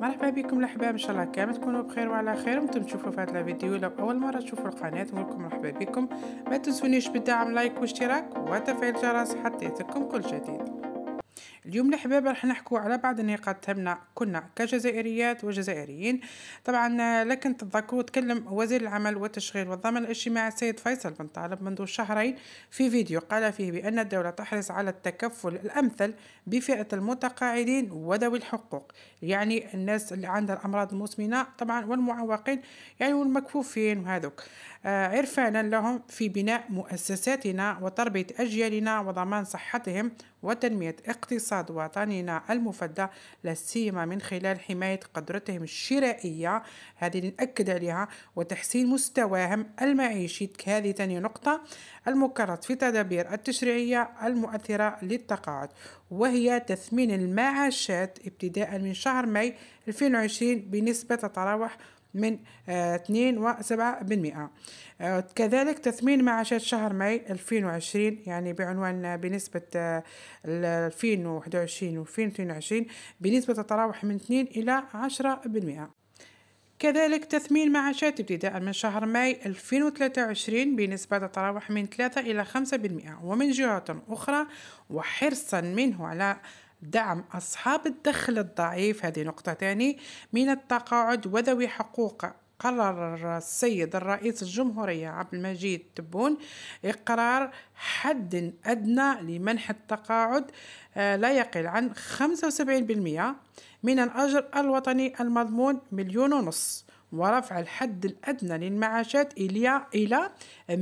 مرحبا بكم الاحباب ان شاء الله كامل تكونوا بخير وعلى خير وانتم تشوفوا في هذا الفيديو لو اول مره تشوفوا القناه نقولكم مرحبا بكم ما تنسونيش بالدعم لايك واشتراك وتفعيل الجرس حتى يتكم كل جديد اليوم الحبابه رح نحكو على بعض النقاط تهمنا كنا كجزائريات وجزائريين طبعا لكن تتذكروا تكلم وزير العمل والتشغيل والضمان الاجتماعي السيد فيصل بن طالب منذ شهرين في فيديو قال فيه بأن الدولة تحرص على التكفل الأمثل بفئة المتقاعدين وذوي الحقوق يعني الناس اللي عندها الأمراض المزمنة طبعا والمعوقين يعني والمكفوفين وهذوك آه، عرفانا لهم في بناء مؤسساتنا وتربية أجيالنا وضمان صحتهم وتنمية اقتصاد وطننا المفدى لا سيما من خلال حماية قدرتهم الشرائية هذه نأكد عليها وتحسين مستواهم المعيشي هذه ثاني نقطة المكرس في تدابير التشريعية المؤثرة للتقاعد وهي تثمين المعاشات ابتداء من شهر ماي 2020 بنسبة تتراوح من 2.7% آه، آه، كذلك تثمين معاشات شهر ماي 2020 يعني بعنوان بنسبة 2021 آه، و 2022 بنسبة تتراوح من 2 إلى 10%. كذلك تثمين معاشات ابتداء من شهر ماي 2023 بنسبة تتراوح من 3 إلى 5% ومن جهة أخرى وحرصا منه على دعم أصحاب الدخل الضعيف هذه نقطة تاني من التقاعد وذوي حقوق قرر السيد الرئيس الجمهورية عبد المجيد تبون إقرار حد أدنى لمنح التقاعد آه، لا يقل عن 75% من الأجر الوطني المضمون مليون ونص ورفع الحد الأدنى للمعاشات إلى 100%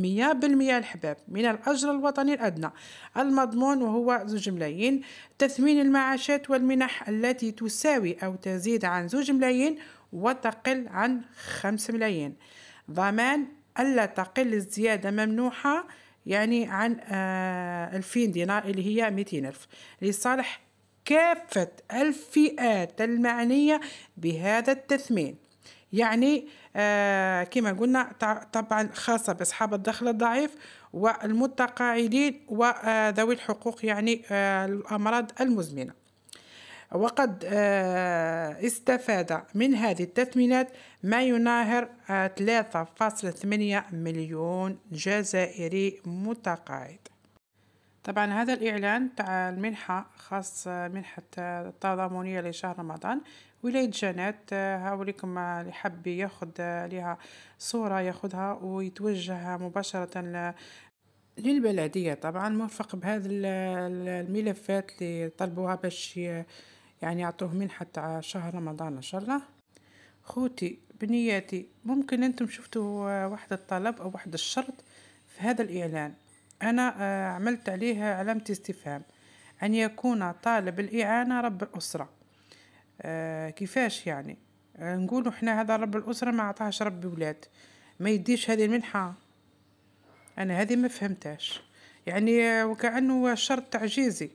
الحباب من الأجر الوطني الأدنى المضمون وهو زوج ملايين تثمين المعاشات والمنح التي تساوي أو تزيد عن زوج ملايين وتقل عن 5 ملايين ضمان ألا تقل الزيادة ممنوحة يعني عن آه، ألفين دينار اللي هي ميتين ألف لصالح كافة الفئات المعنية بهذا التثمين يعني آه، كما قلنا طبعا خاصة بأصحاب الدخل الضعيف والمتقاعدين وذوي الحقوق يعني آه، الأمراض المزمنة وقد آه، استفاد من هذه التثمينات ما يناهر 3.8 مليون جزائري متقاعد طبعا هذا الإعلان تاع المنحة خاص منحة التضامنية لشهر رمضان ولاية جنات آه، هاوليكم اللي حب ياخد آه، لها صورة ياخدها ويتوجه مباشرة للبلدية طبعا مرفق بهذه الملفات اللي طلبوها باش يعني يعطوه منحة تاع شهر رمضان ان شاء الله خوتي بنياتي ممكن انتم شفتوا آه، واحد الطلب او واحد الشرط في هذا الاعلان انا عملت عليه علامة استفهام ان يكون طالب الاعانة رب الاسره آه، كيفاش يعني آه، نقولوا احنا هذا رب الاسره ما عطاهش ربي ولاد ما يديش هذه المنحه انا هذه ما فهمتهاش يعني آه، وكانه شرط تعجيزي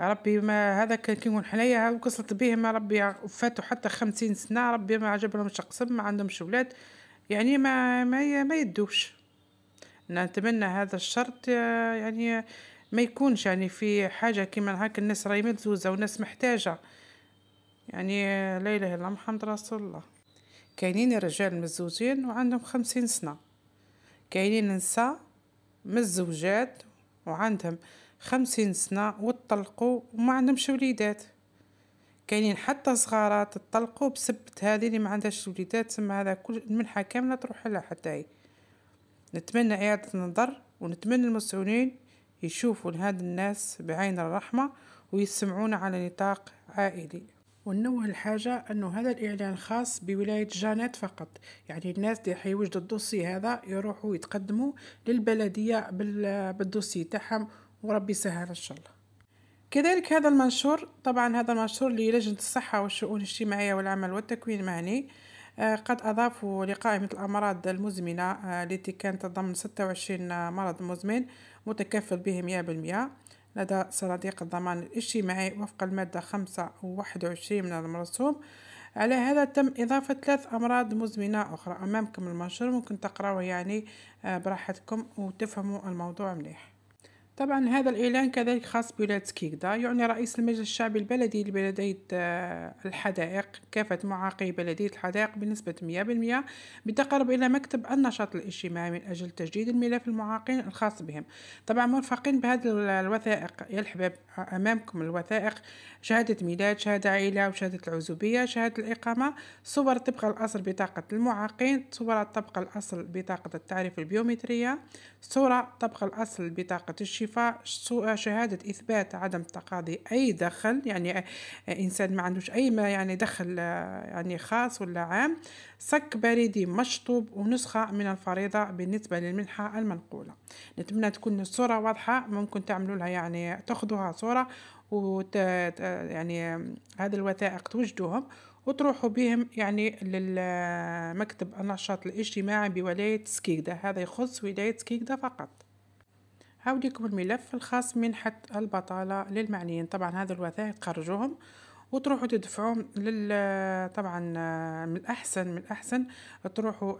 ربي ما هذا كان كي نقول حنايا وصلت به ما ربي فاتوا حتى خمسين سنه ربي ما عجبهمش قسم ما عندهمش ولاد يعني ما ما ما يدوش نتمنى هذا الشرط يعني ما يكونش يعني في حاجه كيما هاك الناس راهي متزوزه والناس محتاجه يعني لا إله إلا محمد رسول الله كاينين رجال مزوجين وعندهم خمسين سنة كاينين نساء مزوجات وعندهم خمسين سنة وطلقوا وما عندهمش وليدات كاينين حتى صغارات طلقوا بسبت هذه اللي ما عندهاش وليدات تما هذا كل المنحة كاملة تروح لها حتى هي نتمنى إعادة النظر ونتمنى المسؤولين يشوفوا هاد الناس بعين الرحمة ويسمعونا على نطاق عائلي ونوه الحاجة أنه هذا الإعلان خاص بولاية جانيت فقط يعني الناس اللي حيوجد الدوسي هذا يروحوا يتقدموا للبلدية بالدوسي تاعهم وربي يسهل إن شاء الله كذلك هذا المنشور طبعا هذا المنشور للجنة الصحة والشؤون الاجتماعية والعمل والتكوين المهني آه، قد أضافوا لقائمة الأمراض المزمنة آه، التي كانت تضمن 26 مرض مزمن متكفل بهم 100% لدى صناديق الضمان الاجتماعي وفق المادة خمسة وواحد وعشرين من المرسوم على هذا تم إضافة ثلاث أمراض مزمنة أخرى أمامكم المنشور ممكن تقراوه يعني آه، براحتكم وتفهموا الموضوع مليح طبعا هذا الإعلان كذلك خاص بولاية كيكدا يعني رئيس المجلس الشعبي البلدي لبلدية آه، الحدائق كافة معاقي بلدية الحدائق بنسبة 100% بالتقرب إلى مكتب النشاط الاجتماعي من أجل تجديد الملف المعاقين الخاص بهم طبعا مرفقين بهذه الوثائق يا الحباب أمامكم الوثائق شهادة ميلاد شهادة عائلة وشهادة العزوبية شهادة الإقامة صور طبق الأصل بطاقة المعاقين صورة طبق الأصل بطاقة التعريف البيومترية صورة طبق الأصل بطاقة الشفاء ارتفاع شهادة إثبات عدم تقاضي أي دخل يعني آه، إنسان ما عندوش أي ما يعني دخل آه، يعني خاص ولا عام صك بريدي مشطوب ونسخة من الفريضة بالنسبة للمنحة المنقولة نتمنى تكون الصورة واضحة ممكن تعملوا لها يعني تاخذوها صورة وت يعني هذه الوثائق توجدوهم وتروحوا بهم يعني للمكتب آه، النشاط الاجتماعي بولاية سكيكدا هذا يخص ولاية سكيكدا فقط هوديكم الملف الخاص منحة البطالة للمعنيين طبعا هذا الوثائق تخرجوهم وتروحوا تدفعوهم لل طبعا من الأحسن من الأحسن تروحوا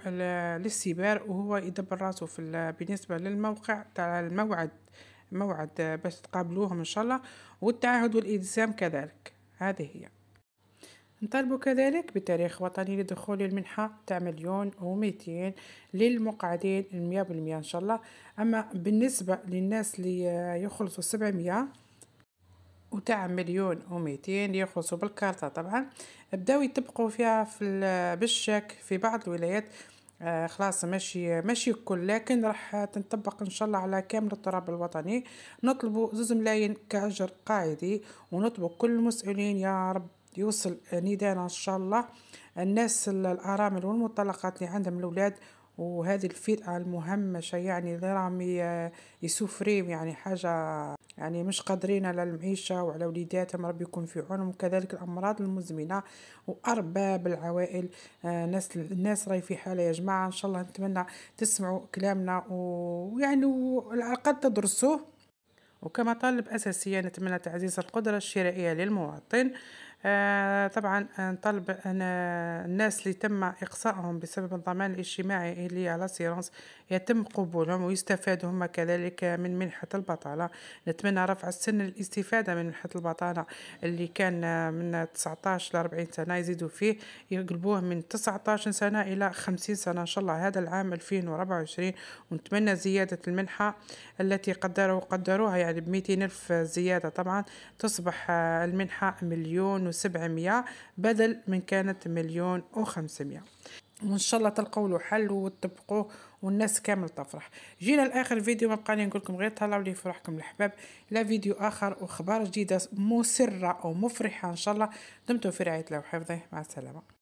للسيبار وهو يدبر راسه في بالنسبة للموقع تاع الموعد موعد باش تقابلوهم إن شاء الله والتعهد والالتزام كذلك هذه هي نطالبوا كذلك بتاريخ وطني لدخول المنحة تاع مليون وميتين للمقعدين المية بالمية إن شاء الله أما بالنسبة للناس اللي يخلصوا سبعمية وتاع مليون وميتين يخلصوا بالكارتة طبعا بداو يتبقوا فيها في بالشك في بعض الولايات آه خلاص ماشي ماشي الكل لكن راح تنطبق ان شاء الله على كامل التراب الوطني نطلبوا زوز ملايين كاجر قاعدي ونطلبوا كل المسؤولين يا رب يوصل ندانا إن شاء الله الناس الأرامل والمطلقات اللي عندهم الأولاد وهذه الفئة المهمشة يعني اللي راهم يسوفريم يعني حاجة يعني مش قادرين على المعيشة وعلى وليداتهم ربي يكون في عونهم وكذلك الأمراض المزمنة وأرباب العوائل آه، ناس الناس راهي في حالة يا جماعة إن شاء الله نتمنى تسمعوا كلامنا ويعني على الأقل تدرسوه وكمطالب أساسية نتمنى تعزيز القدرة الشرائية للمواطن آه، طبعا نطلب ان الناس اللي تم إقصائهم بسبب الضمان الاجتماعي اللي على سيرونس يتم قبولهم ويستفادوا هما كذلك من منحة البطالة نتمنى رفع سن الاستفادة من منحة البطالة اللي كان من 19 ل 40 سنة يزيدوا فيه يقلبوه من 19 سنة إلى 50 سنة إن شاء الله هذا العام 2024 ونتمنى زيادة المنحة التي قدروا قدروها يعني ب 200 ألف زيادة طبعا تصبح المنحة مليون وسبعمائة بدل من كانت مليون وخمسمائة وان شاء الله تلقوا له حل وتطبقوه والناس كامل تفرح جينا لاخر الفيديو ما بقى نقول لكم غير طلعوا لي فرحكم الاحباب لا فيديو اخر واخبار جديده مسره ومفرحه ان شاء الله دمتم في رعايه الله وحفظه مع السلامه